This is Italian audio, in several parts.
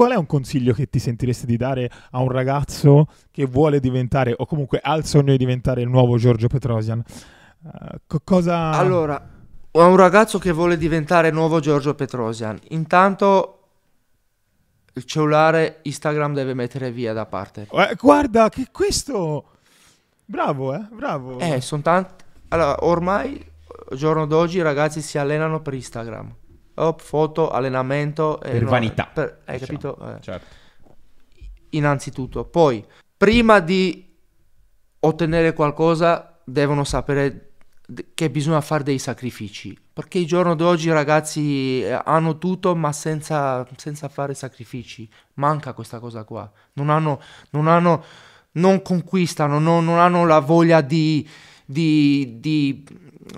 qual è un consiglio che ti sentiresti di dare a un ragazzo che vuole diventare, o comunque ha il sogno di diventare il nuovo Giorgio Petrosian? Uh, cosa... Allora, a un ragazzo che vuole diventare nuovo Giorgio Petrosian, intanto il cellulare Instagram deve mettere via da parte. Eh, guarda che questo... Bravo, eh, bravo. Eh, sono tanti... Allora, ormai, giorno d'oggi, i ragazzi si allenano per Instagram up, foto, allenamento. Per no, vanità. Per, hai diciamo, capito? Eh. Certo. Innanzitutto. Poi, prima di ottenere qualcosa, devono sapere che bisogna fare dei sacrifici. Perché il giorno d'oggi i ragazzi eh, hanno tutto ma senza, senza fare sacrifici. Manca questa cosa qua. Non hanno... Non, hanno, non conquistano, non, non hanno la voglia di, di, di,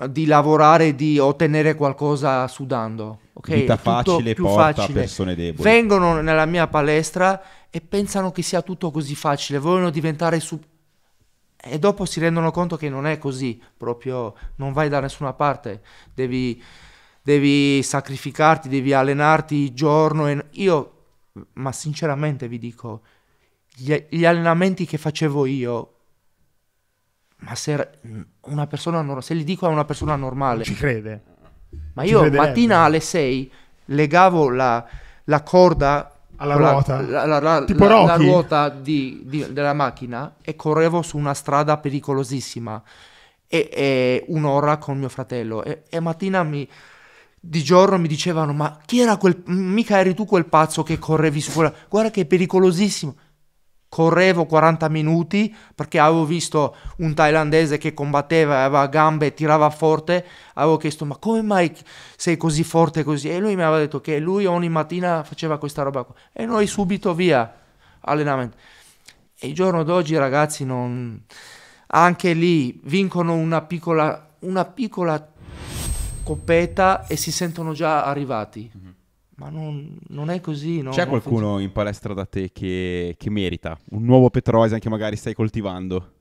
di lavorare, di ottenere qualcosa sudando okay, vita facile porta facile. persone deboli. Vengono nella mia palestra e pensano che sia tutto così facile, vogliono diventare su... E dopo si rendono conto che non è così, proprio non vai da nessuna parte, devi, devi sacrificarti, devi allenarti giorno e... Io, ma sinceramente vi dico, gli, gli allenamenti che facevo io ma se una persona se li dico a una persona normale ci crede ma io mattina alle 6 legavo la, la corda alla ruota, la, la, la, tipo la ruota di, di, della macchina e correvo su una strada pericolosissima e, e un'ora con mio fratello e, e mattina mi, di giorno mi dicevano ma chi era quel mica eri tu quel pazzo che correvi su quella guarda che è pericolosissimo correvo 40 minuti perché avevo visto un thailandese che combatteva, aveva gambe, tirava forte, avevo chiesto ma come mai sei così forte così? E lui mi aveva detto che lui ogni mattina faceva questa roba qua e noi subito via allenamento. E il giorno d'oggi ragazzi non... anche lì vincono una piccola, una piccola coppetta e si sentono già arrivati. Mm -hmm. Ma non, non, è così. No? C'è qualcuno in palestra da te che, che merita un nuovo Petroisan che magari stai coltivando?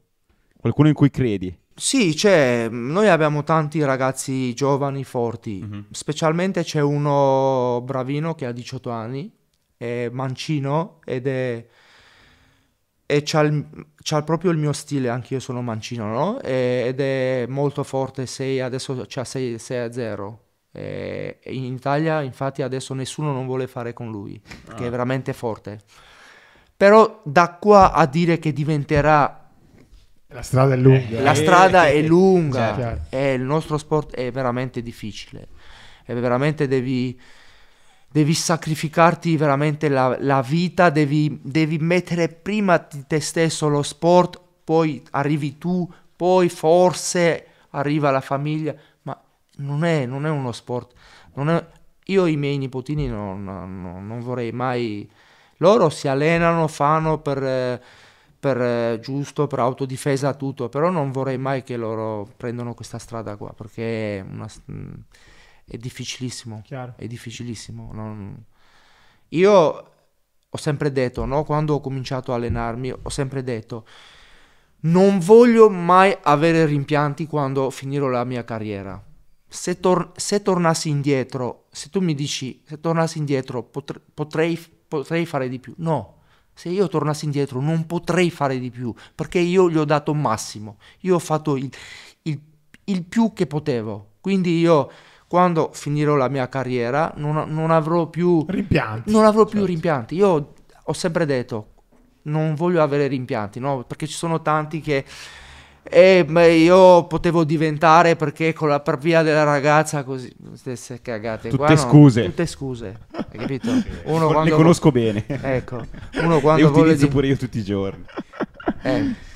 Qualcuno in cui credi? Sì, c'è. Noi abbiamo tanti ragazzi giovani, forti. Mm-hmm. Specialmente c'è uno bravino che ha 18 anni, è mancino ed è. E c'ha, il, c'ha proprio il mio stile, anche io sono mancino, no? E, ed è molto forte, 6, adesso c'ha 6, 6 a 0 eh, in Italia infatti adesso nessuno non vuole fare con lui, perché ah. è veramente forte. Però da qua a dire che diventerà... La strada è lunga. La eh. strada è lunga e eh, il nostro sport è veramente difficile. È veramente devi devi sacrificarti veramente la, la vita, devi, devi, mettere prima di te stesso lo sport, poi arrivi tu, poi forse arriva la famiglia non è, non è uno sport. È... Io i miei nipotini non, non, non, vorrei mai... Loro si allenano, fanno per, per giusto, per autodifesa, tutto, però non vorrei mai che loro prendano questa strada qua, perché è, una... è difficilissimo. Chiaro. È difficilissimo. Non... Io ho sempre detto, no? quando ho cominciato a allenarmi, ho sempre detto, non voglio mai avere rimpianti quando finirò la mia carriera se, tor- se tornassi indietro, se tu mi dici se tornassi indietro potre- potrei, potrei fare di più, no, se io tornassi indietro non potrei fare di più perché io gli ho dato massimo, io ho fatto il, il, il più che potevo, quindi io quando finirò la mia carriera non, non avrò più rimpianti. Non avrò certo. più rimpianti, io ho sempre detto non voglio avere rimpianti, no? perché ci sono tanti che e eh, io potevo diventare perché con la per via della ragazza così stesse cagate. Tutte Qua scuse. Non, tutte scuse, hai capito? Uno quando, Le conosco bene. Ecco, uno quando Le utilizzo vuole... pure io tutti i giorni. Eh.